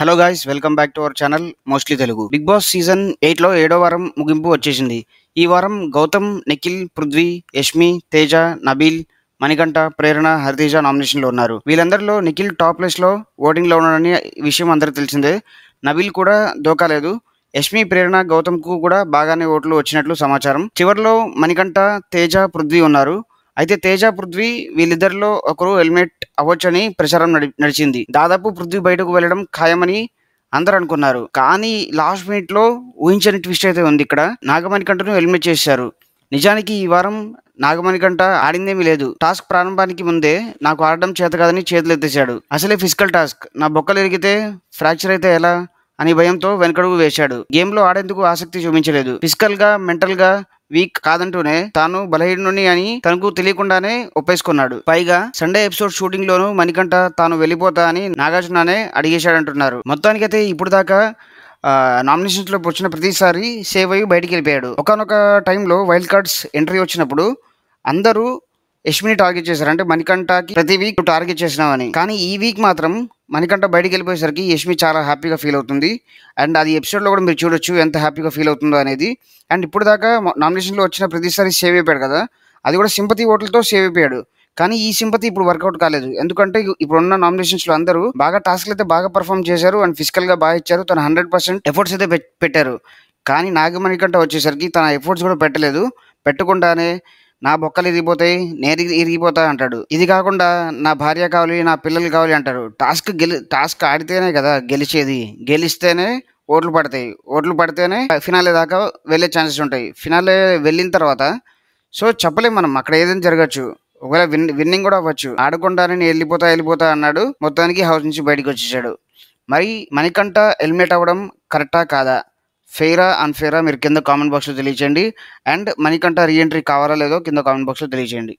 hello guys welcome back to our channel mostly Telugu big boss season ఎయిట్లో ఏడో వారం ముగింపు వచ్చేసింది ఈ వారం గౌతమ్ నిఖిల్ పృథ్వీ యష్మి తేజ నబీల్ మణికంఠ ప్రేరణ హరితేజ నామినేషన్లో ఉన్నారు వీళ్ళందరిలో నిఖిల్ టాప్ ప్లేస్లో ఓటింగ్లో ఉన్నాడని విషయం అందరికీ తెలిసిందే నబీల్ కూడా దోకాలేదు యష్మి ప్రేరణ గౌతమ్కు కూడా బాగానే ఓట్లు వచ్చినట్లు సమాచారం చివరిలో మణికంఠ తేజ పృథ్వీ ఉన్నారు అయితే తేజ పృథ్వీ వీళ్ళిద్దరిలో ఒకరు హెల్మెట్ అవ్వచ్చని ప్రచారం నడిచింది దాదాపు పృథ్వీ బయటకు వెళ్ళడం ఖాయమని అందరు అనుకున్నారు కానీ లాస్ట్ మినిట్ లో ఊహించని ట్విస్ట్ అయితే ఉంది ఇక్కడ కంటను హెల్మెట్ చేశారు నిజానికి ఈ వారం కంట ఆడిందేమీ లేదు టాస్క్ ప్రారంభానికి ముందే నాకు ఆడడం చేత కాదని చేతులు ఎత్తేశాడు అసలే ఫిజికల్ టాస్క్ నా బొక్కలు ఎరిగితే ఫ్రాక్చర్ అయితే ఎలా అని భయంతో వెనకడుగు వేశాడు గేమ్లో ఆడేందుకు ఆసక్తి చూపించలేదు ఫిజికల్గా మెంటల్గా వీక్ కాదంటూనే తాను బలహీనుని అని తనకు తెలియకుండానే ఒప్పేసుకున్నాడు పైగా సండే ఎపిసోడ్ షూటింగ్ లోను మణికంఠ తాను వెళ్ళిపోతా అని నాగార్జుననే అడిగేశాడంటున్నారు మొత్తానికైతే ఇప్పుడు దాకా లో వచ్చిన ప్రతిసారి సేవ్ అయ్యి బయటికి వెళ్ళిపోయాడు ఒకనొక టైంలో వైల్డ్ కార్డ్స్ ఎంట్రీ వచ్చినప్పుడు అందరూ యష్మిని టార్గెట్ చేశారు అంటే మణికంఠకి ప్రతి వీక్ టార్గెట్ చేసినామని కానీ ఈ వీక్ మాత్రం మణికంఠ బయటికి వెళ్ళిపోయేసరికి యష్మి చాలా హ్యాపీగా ఫీల్ అవుతుంది అండ్ అది ఎపిసోడ్లో కూడా మీరు చూడొచ్చు ఎంత హ్యాపీగా ఫీల్ అవుతుందో అనేది అండ్ ఇప్పుడు దాకా నామినేషన్లో వచ్చిన ప్రతిసారి సేవ్ అయిపోయాడు కదా అది కూడా సింపతి ఓట్లతో సేవ్ అయిపోయాడు కానీ ఈ సింపతి ఇప్పుడు వర్కౌట్ కాలేదు ఎందుకంటే ఇప్పుడున్న నామినేషన్స్లో అందరూ బాగా టాస్క్లు అయితే బాగా పర్ఫామ్ చేశారు అండ్ ఫిజికల్గా బాగా ఇచ్చారు తన హండ్రెడ్ పర్సెంట్ ఎఫర్ట్స్ అయితే పెట్టారు కానీ నాగమణి కంటే వచ్చేసరికి తన ఎఫర్ట్స్ కూడా పెట్టలేదు పెట్టకుండానే నా బొక్కలు ఇరిగిపోతాయి నేను ఇరిగిపోతా అంటాడు ఇది కాకుండా నా భార్య కావాలి నా పిల్లలు కావాలి అంటాడు టాస్క్ గెలి టాస్క్ ఆడితేనే కదా గెలిచేది గెలిస్తేనే ఓట్లు పడతాయి ఓట్లు పడితేనే ఫినాలే దాకా వెళ్ళే ఛాన్సెస్ ఉంటాయి ఫినాలే వెళ్ళిన తర్వాత సో చెప్పలేము మనం అక్కడ ఏదైనా జరగచ్చు ఒకవేళ విన్ విన్నింగ్ కూడా అవ్వచ్చు ఆడకుండా నేను వెళ్ళిపోతా వెళ్ళిపోతా అన్నాడు మొత్తానికి హౌస్ నుంచి బయటకు వచ్చేసాడు మరి మణికంఠ ఎలిమినేట్ అవ్వడం కరెక్టా కాదా ఫెయిరా అన్ఫెయిరా మీరు కింద కామెంట్ బాక్స్లో తెలియచేయండి అండ్ మణికంఠ రీఎంట్రీ కావాలా లేదో కింద కామెంట్ బాక్స్లో తెలియచేయండి